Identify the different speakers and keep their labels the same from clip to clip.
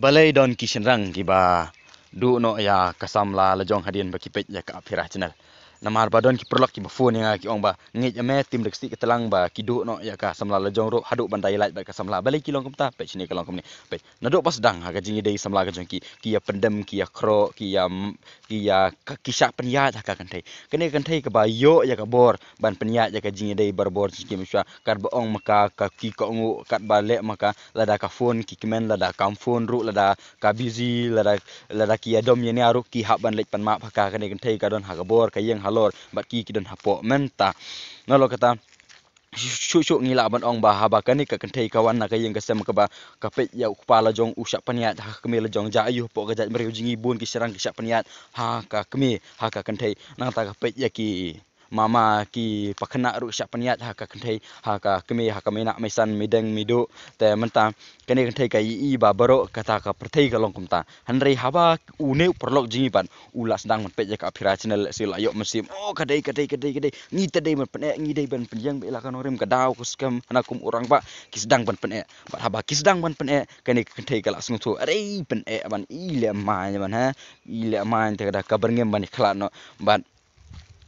Speaker 1: balai don kishenrang kiba du no ya kasamla lejong hadin bakipet ya ka phira channel namar badan ki perlak ki bafu ninga lah, ki ong ba ngi jame tim dek sik ketelang ba ki duk no ya ka samla lejong rok haduk bandai lait ba ka samla balik ki long kumta pe sini ka long kum ni pe na duk pas dang ha lah, jingi dei samla ka jong ki ki ya pendem ki ya kro ki ya ki ya ka kisha penyat ha lah ka kan thai kene kan thai ka ba yo ya ka bor ban penyat ya ka jingi dei bar bor ki mesua kar ba ong maka ka ki ko ngu kat balek maka lada ka fon ki kemen lada ka fon ru lada ka busy lada lada ki ya dom ye ni aru ki ha ban lek pan ma pha ka kene kan thai ka don ha ka bor ka yeng halor bat ki kidan hapo menta no lo kata Shuk-shuk ngilak abad ong bah Habakan ni kekentai kawan nak yang kesem ba bah Kepit ya kepala jong Usyak peniat Ha kemi jong Ja ayuh pok kejat Meri ujingi bun Kisirang kisyak peniat Ha ka kemi Ha ka kentai Nang tak kepit ya ki mama ki pakhna ru sha paniat ha ka khnthai ha ka kme ha ka mena mesan mideng mido te menta kene khnthai ka i ba baro kata ka prthai ka longkum ta hanrei hawa une perlok jingi pan ula sedang pet ja ka phira channel si la yok mesim o oh, kadai kadai kadai kadai ni tadai men pene ngi dei ban penjang be la ka norim ka dau ku skam ana kum urang ba ki sedang ban pene ba hawa ki sedang ban pene kene khnthai ka la sung tu rei pene ban i le ma ban ha i le te kada ka berngem ban khla no ban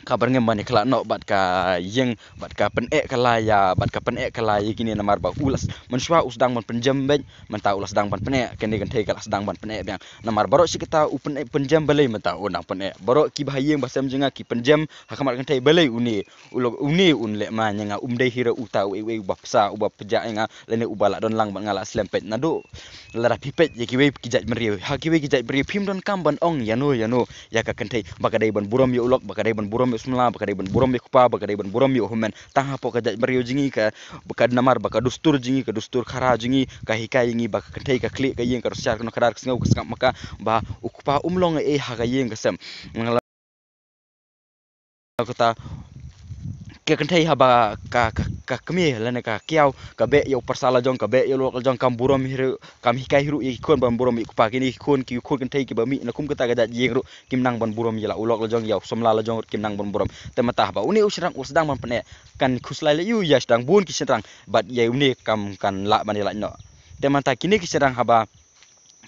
Speaker 1: Kabar bar ngem mani no bat ka yeng bat ka pen e kala ya bat ka pen e kala ye kini namar ba ulas man shwa us dang man penjem be man ta ulas dang ban pen e kene kan thai kala sdang ban pen e bang namar baro si kita u pen e penjem balai man ta u nang pen e baro ki bahai yeng basam jenga ki penjem ha kan thai belai uni ulok uni un le ma nyanga um dei hira u ta u e u ba u ba peja nga le ne u bala don lang ban ngala slem pet na pipet ye ki we ki jaj meri ha ki we ki jaj meri phim don kam ban ong yanu yanu ya ka kan thai ba ban buram ye ya ulok, lok ba ban buram borombe sumla ba kadai ban borombe kupa ba kadai ban borombe ohumen tangha po kadai bariyo jingi ka bakad namar ba kadustur jingi kadustur khara jingi ka hikai jingi ba kadai ka klik ka yeng ka rusyar kuno kadar kusnga kusnga maka ba ukupa umlong e ha ka yeng kasem ngala ke kentai haba ka ka kemi lene ka kiau ka be yo persala jong ka be yo lo jong kam burom hiru kam hikai hiru ikon ban burom ik pa kini ikon ki ikon kentai ki bami na kum kata gadat kim nang ban burom yala ulok lo jong yo somla lo jong kimnang ban burom temata haba uni usrang usdang ban pene kan khuslai le yu ya sedang bun ki sedang bat ye uni kam kan la ban yala no temata kini ki sedang haba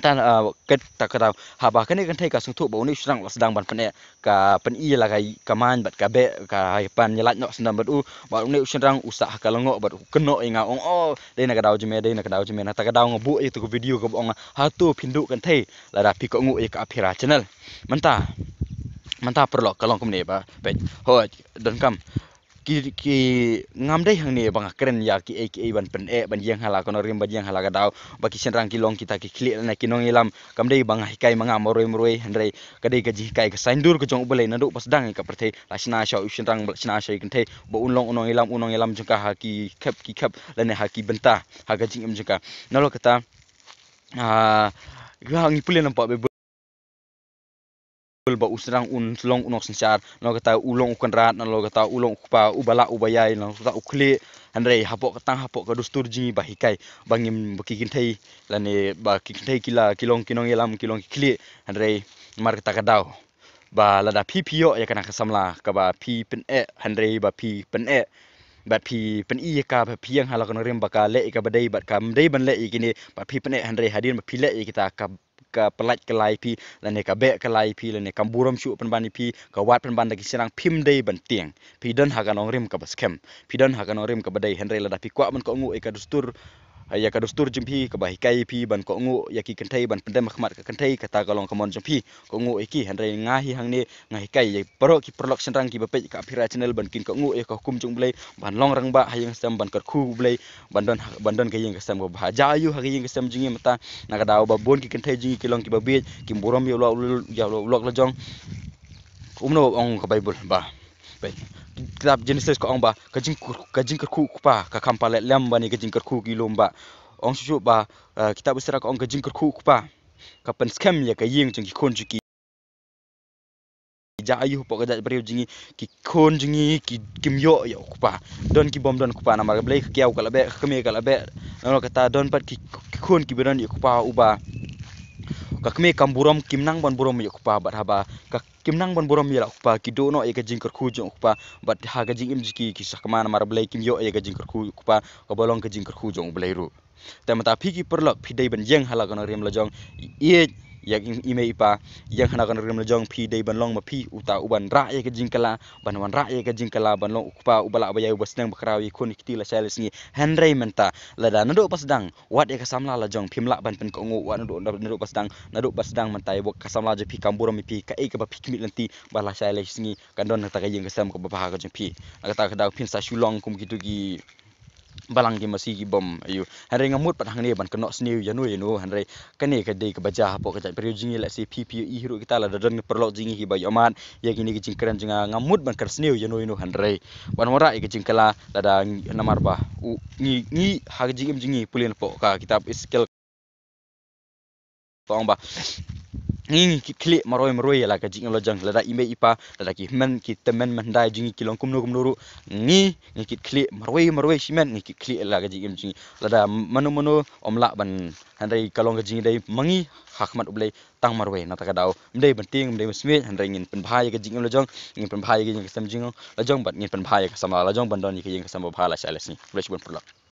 Speaker 1: tan ah, ket tak kata haba kene kan thai ka sung thu bauni srang la sedang ban pane ka pan i la kai ka man bat ka be ka hai pan nyelat no sedang bat u ba ne srang usah ka lengok bat keno inga oh, ong o de na kadau jeme de na kadau jeme na tak kadau ngbu i tu video ka ong hatu pindu kan thai la da pi ko ngu i ka apira channel manta manta perlo kalong kum ne ba pe ho don kam ki ki ngam dai hang ni bang keren ya ki ek e ban pen e ban yang hala kono rim ban yang hala ga dau ba ki senrang ki long kita ki klik na ki nong ilam kam dai bang hai kai manga moroi moroi handrei ka ka ji kai ka sain dur ka jong bale na do pas dang ka prthei la sina sha u senrang bla sina sha ikin thei bo un long unong ilam unong ilam jong ka ha ki khap ki khap la ne ha ki benta ha ga jing im jong ka na lo kata ah, a ga ngi pulen pa be Ul ba usrang un long unok sinchar no kata ulong ukan rat no kata ulong kupa ubala ubayai no kata ukli andrei hapok katang hapok kadustur jingi bahikai bangim bakikin thai lani bakikin thai kila kilong kinong yelam kilong kikli andrei mar kata kadau ba lada pi piyo ya kana kasamla ka ba pi pen e andrei ba pi pen e bat pi pen i ka ba piang halakon rem baka le ka badai bat kam dei ban le ikini ba pi pen e andrei hadin ba pi le kita ka ka palaj ka lai pi la ne ka be ka lai pi la ne ka buram chu pan bani pi ka wat pan ban da ki sirang phim dei ban tiang pi don ha ka nong rim ka baskem pi don ha ka nong rim ka badai henre la da pi kwa man ko ngu e ka dustur ya ka dustur jimpi ka bahi kai pi ban ko ngo ya ki kentai ban pendem khmat ka kentai ka tagalong kamon jimpi ko ngo iki e hanrei ngahi hangne ngahi kai ya paro ki prolok sendrang ki bapai ka pira channel ban kin ko ngo ya e ka hukum jung blai ban long rang ba hayang sam ban kar khu blai bandon ha, bandon ka yang sam go ba ja yu ha yang sam jingi mata na ka dau ba bon ki kentai jingi ki long ki babie ki borom yu lo ya lo lok la jong umno ong ka bible ba baik kitab Genesis ko ongba kajing kajing kerku kupa kakam pale lamba ni kajing kerku gilomba ong susu ba uh, kitab besar ko ong kajing kerku kupa kapan scam ya kajing jengi konjuki ja ayuh pok gadak beriu jingi ki kon jingi ki kim yo yo kupa don ki bom don kupa na mar blek kiau kala be kemi kala be no kata don pat ki kon ki beran yo kupa uba kakme kam buram kimnang ban buram yak pa bat haba ka kimnang ban buram yak pa ki dono e ka jingkar khu jong pa bat ha ga jing im ji ki ki sakman mar blai kim yo e ka jingkar khu pa ka bolong ka jingkar khu jong blai ru ta mata phi ki perlak phi dai ban jeng hala kana rem la jong e yang imei pa yang hana kan rim lejong pi dei ban long ma pi uta uban ra ye ke jingkala ban wan ra ye ke jingkala ban long ukpa ubala ba yai basnang bakrawi kun kiti la sales ni henry menta la da nado pasdang wat ye kasamla lejong pi mla ban pen ko ngu wat nado nado pasdang nado pasdang menta ye wak kasamla je pi kambura mi pi ka e ke ba pi kimit lenti ba la sales ni kan don ta ka yeng kasam ko ba ha ka jing pi aga ta ka da pin sa shulong kum kitu gi balang ki masih ki bom ayu hari ngamut patang ni ban kena sniu ya noy no hari kene ke dei ke baja apo ke jat periuji ni lesi ppe hiru kita la dadan perlok jingi hi bayo mat ya gini ki jingkeran jinga ngamut ban ker sniu ya noy no ban mora i ke jingkela lada namar ba u ngi ngi hagi jingi jingi pulin po ka kitab iskel ko ba ing kli maroi maroi ala ka jing lo jang la da ime ipa la ki men ki temen men dai jing ki long kum no kum no ru ni ni ki kli maroi maroi si men ni ki kli ala ka jing jing la da manu manu om la ban han dai kalong ka jing dai mangi hakmat ublei tang maroi na ta ka dau mdei ban ting mdei smit han dai ngin pen bhai ka jing lo jang ngin pen bhai ka jing sam jing la jang ban ngin pen bhai ka sam la jang ban don ni ka jing ka sam bhai la sha la si ni ble shi ban pulak